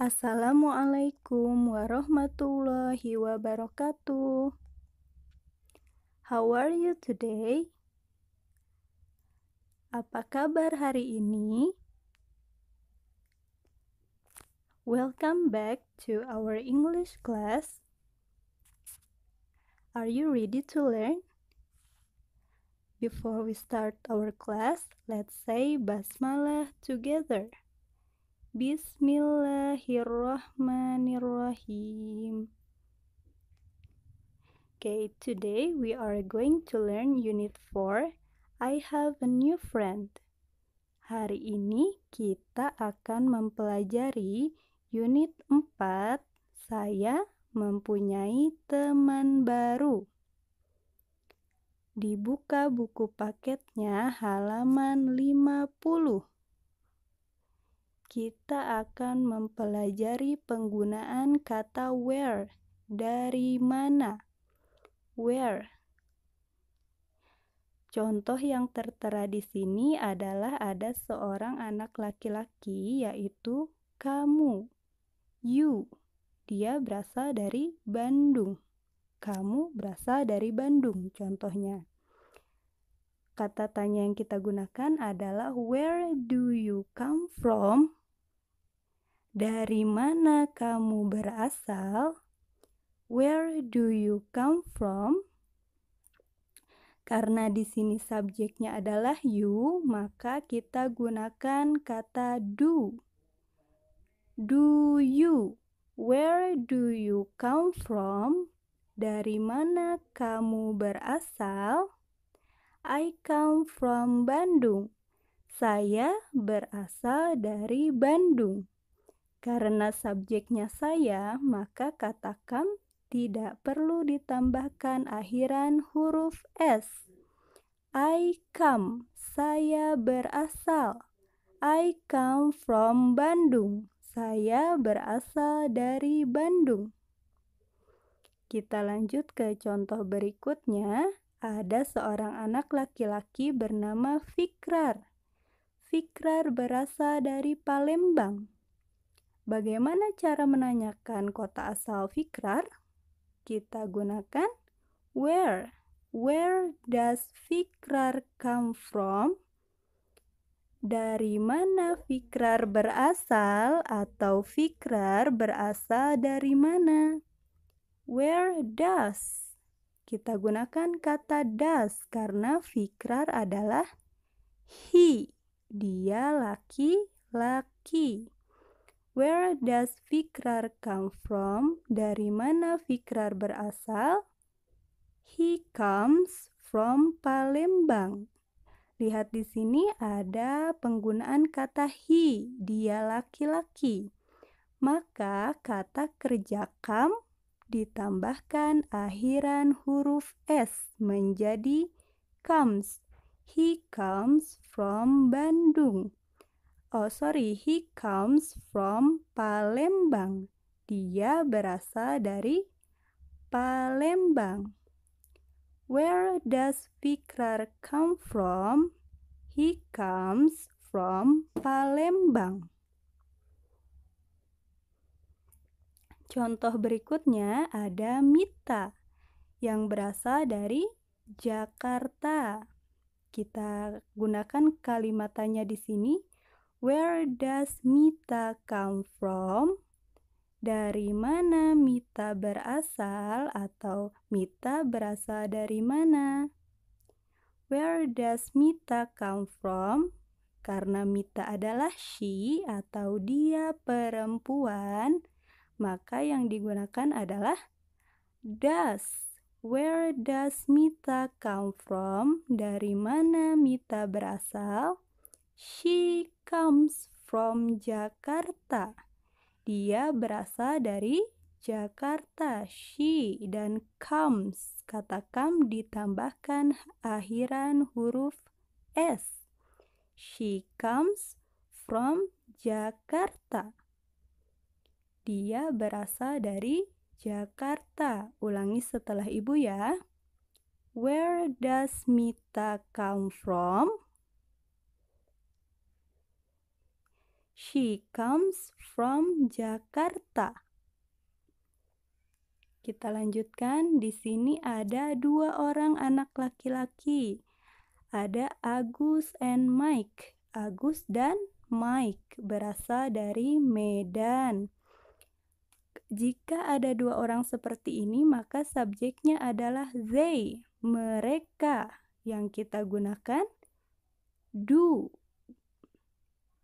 Assalamualaikum warahmatullahi wabarakatuh. How are you today? Apa kabar hari ini? Welcome back to our English class. Are you ready to learn? Before we start our class, let's say basmalah together. Bismillahirrahmanirrahim. Okay, today we are going to learn Unit 4. I have a new friend. Hari ini kita akan mempelajari Unit 4. Saya mempunyai teman baru. Dibuka buku paketnya halaman 50 kita akan mempelajari penggunaan kata where dari mana. Where. Contoh yang tertera di sini adalah ada seorang anak laki-laki yaitu kamu. You. Dia berasal dari Bandung. Kamu berasal dari Bandung contohnya. Kata tanya yang kita gunakan adalah where do you come from? Dari mana kamu berasal? Where do you come from? Karena di sini subjeknya adalah you, maka kita gunakan kata do. Do you? Where do you come from? Dari mana kamu berasal? I come from Bandung. Saya berasal dari Bandung. Karena subjeknya saya, maka katakan tidak perlu ditambahkan akhiran huruf S. I come, saya berasal. I come from Bandung, saya berasal dari Bandung. Kita lanjut ke contoh berikutnya. Ada seorang anak laki-laki bernama Fikrar. Fikrar berasal dari Palembang. Bagaimana cara menanyakan kota asal Fikrar? Kita gunakan where. Where does Fikrar come from? Dari mana Fikrar berasal atau Fikrar berasal dari mana? Where does? Kita gunakan kata does karena Fikrar adalah he. Dia laki-laki. Where does Fikrar come from? Dari mana Fikrar berasal? He comes from Palembang. Lihat di sini ada penggunaan kata he, dia laki-laki. Maka kata kerja kam ditambahkan akhiran huruf S menjadi comes. He comes from Bandung. Oh, sorry, he comes from Palembang. Dia berasal dari Palembang. Where does Fikrar come from? He comes from Palembang. Contoh berikutnya ada Mita yang berasal dari Jakarta. Kita gunakan kalimatannya di sini Where does Mita come from? Dari mana Mita berasal atau Mita berasal dari mana? Where does Mita come from? Karena Mita adalah she atau dia perempuan, maka yang digunakan adalah does. Where does Mita come from? Dari mana Mita berasal? She comes from Jakarta. Dia berasal dari Jakarta. She dan comes. Kata come ditambahkan akhiran huruf S. She comes from Jakarta. Dia berasal dari Jakarta. Ulangi setelah ibu ya. Where does Mita come from? She comes from Jakarta. Kita lanjutkan, di sini ada dua orang anak laki-laki. Ada Agus and Mike. Agus dan Mike berasal dari Medan. Jika ada dua orang seperti ini, maka subjeknya adalah they, mereka. Yang kita gunakan do.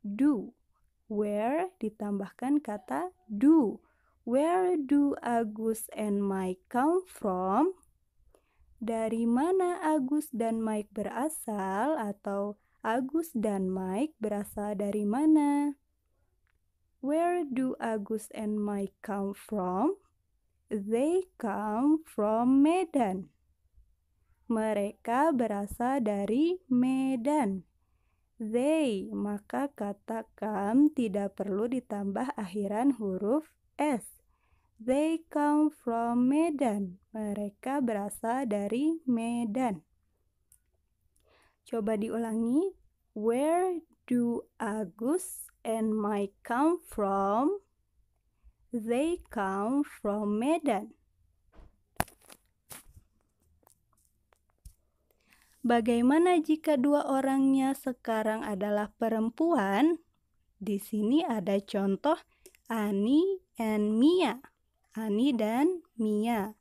Do where ditambahkan kata do. Where do Agus and Mike come from? Dari mana Agus dan Mike berasal atau Agus dan Mike berasal dari mana? Where do Agus and Mike come from? They come from Medan. Mereka berasal dari Medan they, maka kata come tidak perlu ditambah akhiran huruf s. They come from Medan. Mereka berasal dari Medan. Coba diulangi. Where do Agus and Mike come from? They come from Medan. Bagaimana jika dua orangnya sekarang adalah perempuan? Di sini ada contoh Ani and Mia. Ani dan Mia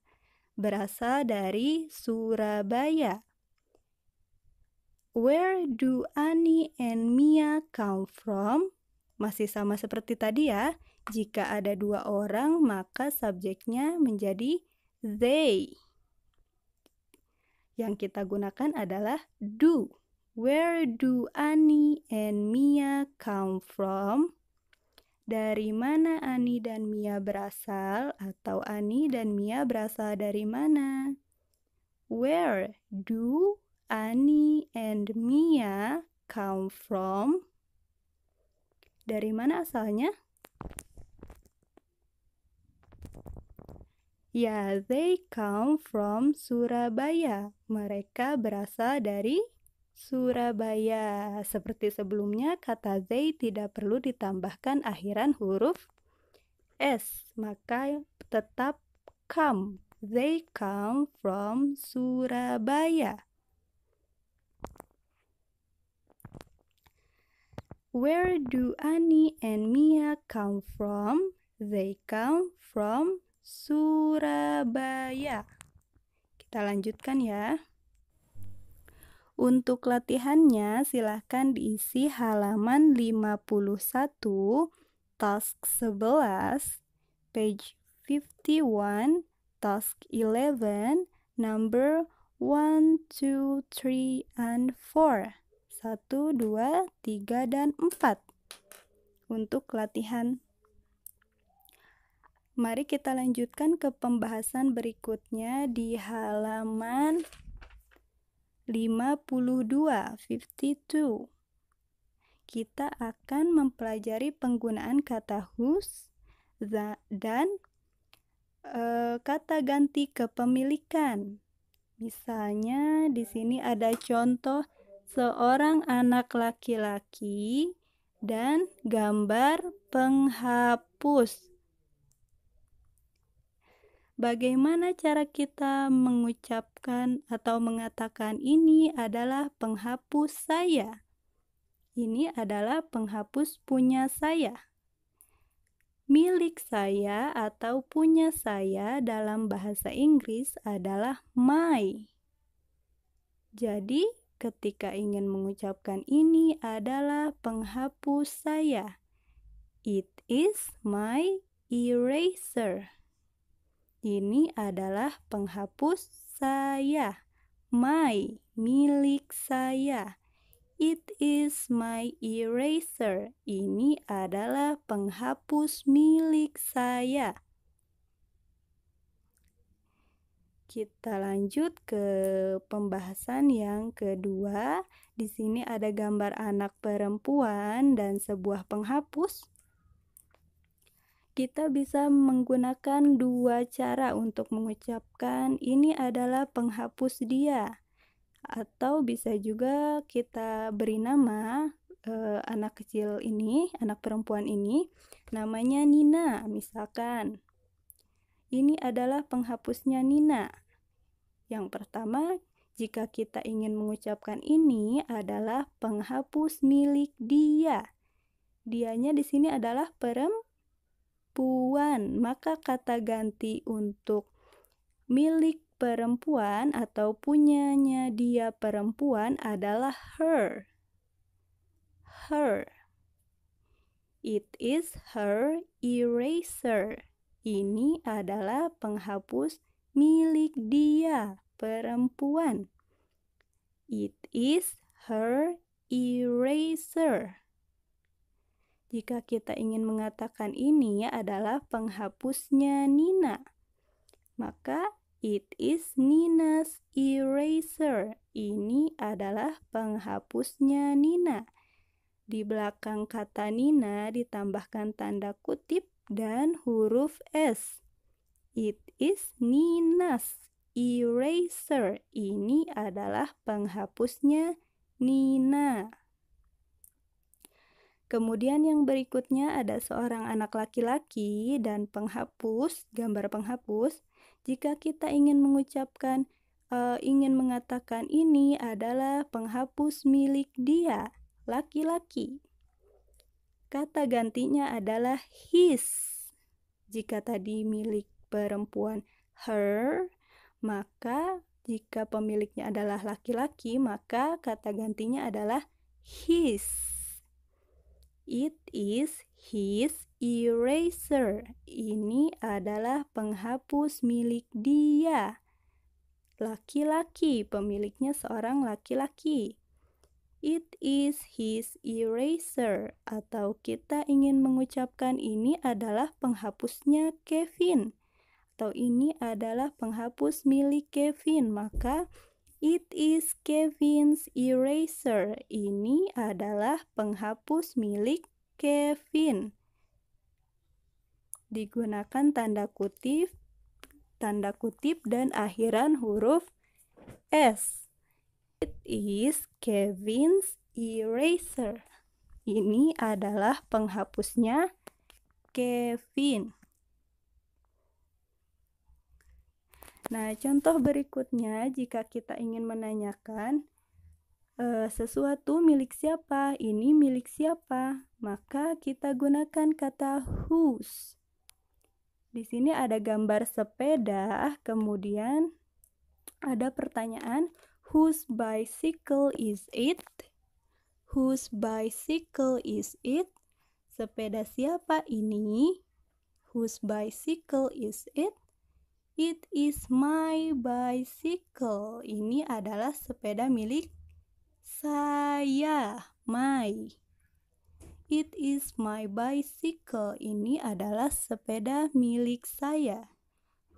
berasal dari Surabaya. Where do Ani and Mia come from? Masih sama seperti tadi ya. Jika ada dua orang, maka subjeknya menjadi they. Yang kita gunakan adalah do. Where do Ani and Mia come from? Dari mana Ani dan Mia berasal atau Ani dan Mia berasal dari mana? Where do Ani and Mia come from? Dari mana asalnya? Ya, they come from Surabaya. Mereka berasal dari Surabaya. Seperti sebelumnya, kata they tidak perlu ditambahkan akhiran huruf S, maka tetap come. They come from Surabaya. Where do Annie and Mia come from? They come from Surabaya. Kita lanjutkan ya. Untuk latihannya silahkan diisi halaman 51, task 11, page 51, task 11, number 1, 2, 3, and 4. 1, 2, 3, dan 4. Untuk latihan Mari kita lanjutkan ke pembahasan berikutnya di halaman 52, 52. Kita akan mempelajari penggunaan kata hus dan e, kata ganti kepemilikan. Misalnya di sini ada contoh seorang anak laki-laki dan gambar penghapus bagaimana cara kita mengucapkan atau mengatakan ini adalah penghapus saya. Ini adalah penghapus punya saya. Milik saya atau punya saya dalam bahasa Inggris adalah my. Jadi, ketika ingin mengucapkan ini adalah penghapus saya. It is my eraser. Ini adalah penghapus saya. My, milik saya. It is my eraser. Ini adalah penghapus milik saya. Kita lanjut ke pembahasan yang kedua. Di sini ada gambar anak perempuan dan sebuah penghapus kita bisa menggunakan dua cara untuk mengucapkan ini adalah penghapus dia atau bisa juga kita beri nama e, anak kecil ini, anak perempuan ini namanya Nina misalkan. Ini adalah penghapusnya Nina. Yang pertama, jika kita ingin mengucapkan ini adalah penghapus milik dia. Dianya di sini adalah perempuan perempuan, maka kata ganti untuk milik perempuan atau punyanya dia perempuan adalah her. Her. It is her eraser. Ini adalah penghapus milik dia perempuan. It is her eraser. Jika kita ingin mengatakan ini adalah penghapusnya Nina, maka it is Nina's eraser. Ini adalah penghapusnya Nina. Di belakang kata Nina ditambahkan tanda kutip dan huruf S. It is Nina's eraser. Ini adalah penghapusnya Nina. Kemudian yang berikutnya ada seorang anak laki-laki dan penghapus, gambar penghapus. Jika kita ingin mengucapkan e, ingin mengatakan ini adalah penghapus milik dia, laki-laki. Kata gantinya adalah his. Jika tadi milik perempuan her, maka jika pemiliknya adalah laki-laki, maka kata gantinya adalah his. It is his eraser. Ini adalah penghapus milik dia. Laki-laki, pemiliknya seorang laki-laki. It is his eraser, atau kita ingin mengucapkan ini adalah penghapusnya Kevin, atau ini adalah penghapus milik Kevin, maka It is Kevin's eraser. Ini adalah penghapus milik Kevin. Digunakan tanda kutip, tanda kutip dan akhiran huruf S. It is Kevin's eraser. Ini adalah penghapusnya Kevin. Nah, contoh berikutnya jika kita ingin menanyakan e, sesuatu milik siapa, ini milik siapa, maka kita gunakan kata whose. Di sini ada gambar sepeda, kemudian ada pertanyaan whose bicycle is it? Whose bicycle is it? Sepeda siapa ini? Whose bicycle is it? It is my bicycle. Ini adalah sepeda milik saya. My. It is my bicycle. Ini adalah sepeda milik saya.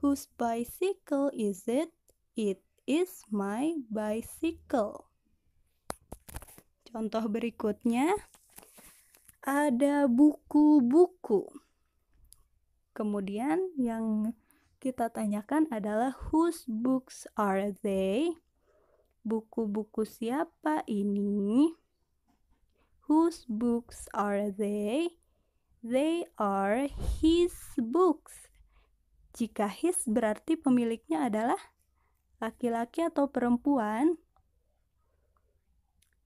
Whose bicycle is it? It is my bicycle. Contoh berikutnya ada buku-buku. Kemudian yang kita tanyakan adalah whose books are they? Buku-buku siapa ini? Whose books are they? They are his books. Jika his berarti pemiliknya adalah laki-laki atau perempuan.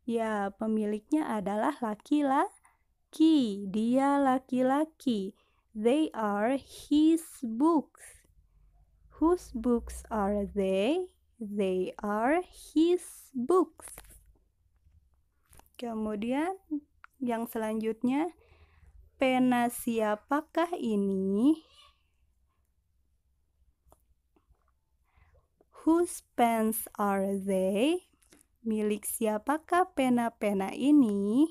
Ya, pemiliknya adalah laki-laki. Dia laki-laki. They are his books. Whose books are they? They are his books. Kemudian yang selanjutnya pena siapakah ini? Whose pens are they? Milik siapakah pena-pena ini?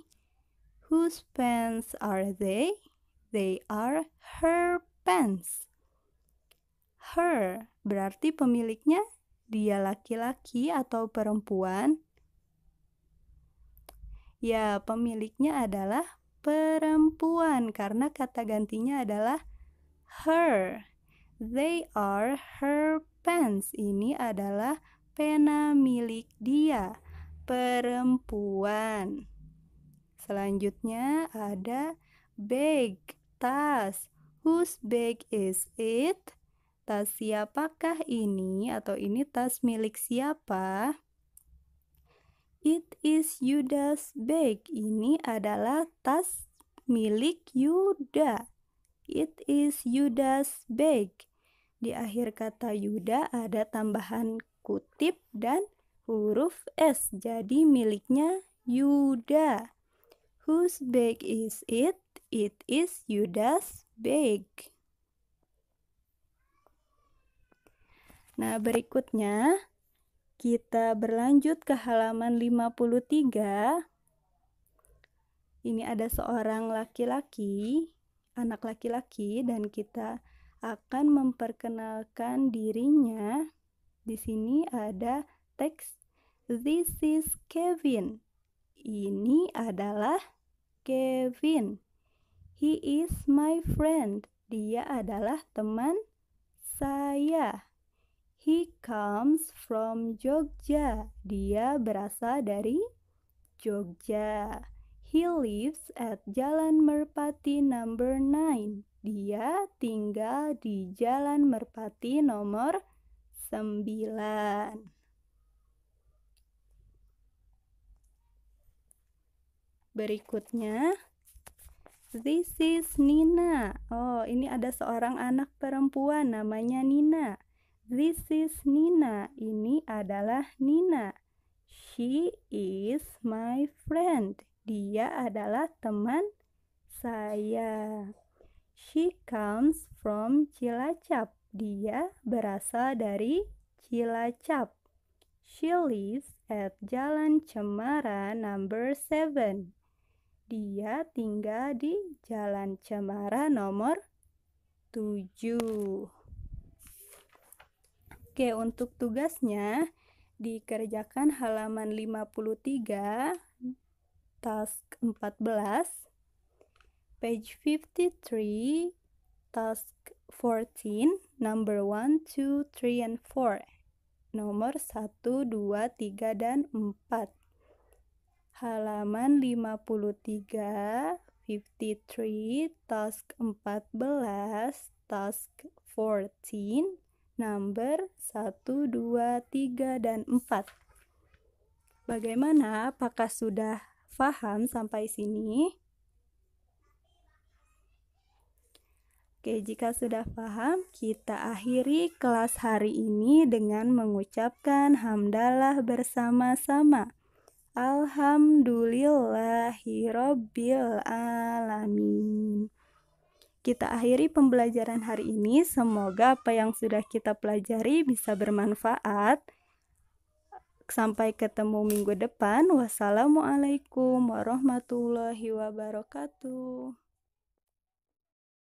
Whose pens are they? They are her pens her, berarti pemiliknya dia laki-laki atau perempuan? Ya, pemiliknya adalah perempuan karena kata gantinya adalah her. They are her pants. Ini adalah pena milik dia, perempuan. Selanjutnya ada bag, tas. Whose bag is it? Tas siapakah ini atau ini tas milik siapa? It is Yuda's bag. Ini adalah tas milik Yuda. It is Yuda's bag. Di akhir kata Yuda ada tambahan kutip dan huruf S. Jadi miliknya Yuda. Whose bag is it? It is Yuda's bag. Nah, berikutnya kita berlanjut ke halaman 53. Ini ada seorang laki-laki, anak laki-laki dan kita akan memperkenalkan dirinya. Di sini ada teks This is Kevin. Ini adalah Kevin. He is my friend. Dia adalah teman saya. He comes from Jogja. Dia berasal dari Jogja. He lives at Jalan Merpati number 9. Dia tinggal di Jalan Merpati nomor 9. Berikutnya, this is Nina. Oh, ini ada seorang anak perempuan namanya Nina This is Nina. Ini adalah Nina. She is my friend. Dia adalah teman saya. She comes from Cilacap. Dia berasal dari Cilacap. She lives at Jalan Cemara number 7. Dia tinggal di Jalan Cemara nomor 7. Oke, untuk tugasnya dikerjakan halaman 53, task 14, page 53, task 14, number 1, 2, 3, and 4. Nomor 1, 2, 3, dan 4. Halaman 53, 53, task 14, task 14, number 1, 2, 3, dan 4. Bagaimana? Apakah sudah paham sampai sini? Oke, jika sudah paham, kita akhiri kelas hari ini dengan mengucapkan hamdalah bersama-sama. Alhamdulillahirobbilalamin. alamin kita akhiri pembelajaran hari ini. Semoga apa yang sudah kita pelajari bisa bermanfaat. Sampai ketemu minggu depan. Wassalamualaikum warahmatullahi wabarakatuh.